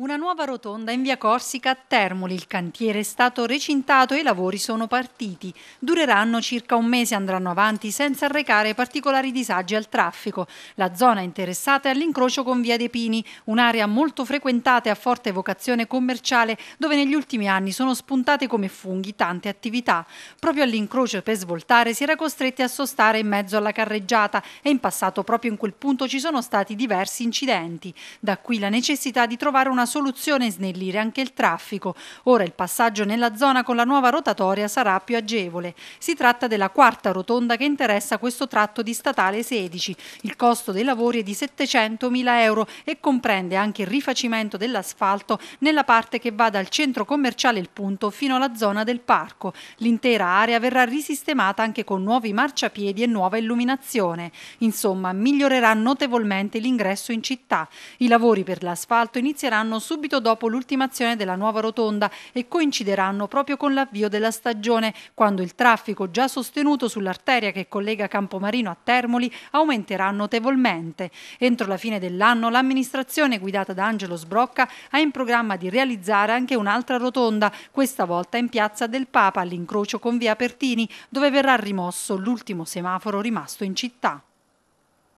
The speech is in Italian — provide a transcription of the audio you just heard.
Una nuova rotonda in via Corsica a Termoli. Il cantiere è stato recintato e i lavori sono partiti. Dureranno circa un mese e andranno avanti senza arrecare particolari disagi al traffico. La zona interessata è all'incrocio con via dei Pini, un'area molto frequentata e a forte vocazione commerciale dove negli ultimi anni sono spuntate come funghi tante attività. Proprio all'incrocio per svoltare si era costretti a sostare in mezzo alla carreggiata e in passato proprio in quel punto ci sono stati diversi incidenti. Da qui la necessità di trovare una soluzione snellire anche il traffico. Ora il passaggio nella zona con la nuova rotatoria sarà più agevole. Si tratta della quarta rotonda che interessa questo tratto di statale 16. Il costo dei lavori è di 700.000 euro e comprende anche il rifacimento dell'asfalto nella parte che va dal centro commerciale Il Punto fino alla zona del parco. L'intera area verrà risistemata anche con nuovi marciapiedi e nuova illuminazione. Insomma, migliorerà notevolmente l'ingresso in città. I lavori per l'asfalto inizieranno partiranno subito dopo l'ultimazione della nuova rotonda e coincideranno proprio con l'avvio della stagione, quando il traffico già sostenuto sull'arteria che collega Campomarino a Termoli aumenterà notevolmente. Entro la fine dell'anno l'amministrazione guidata da Angelo Sbrocca ha in programma di realizzare anche un'altra rotonda, questa volta in piazza del Papa all'incrocio con via Pertini, dove verrà rimosso l'ultimo semaforo rimasto in città.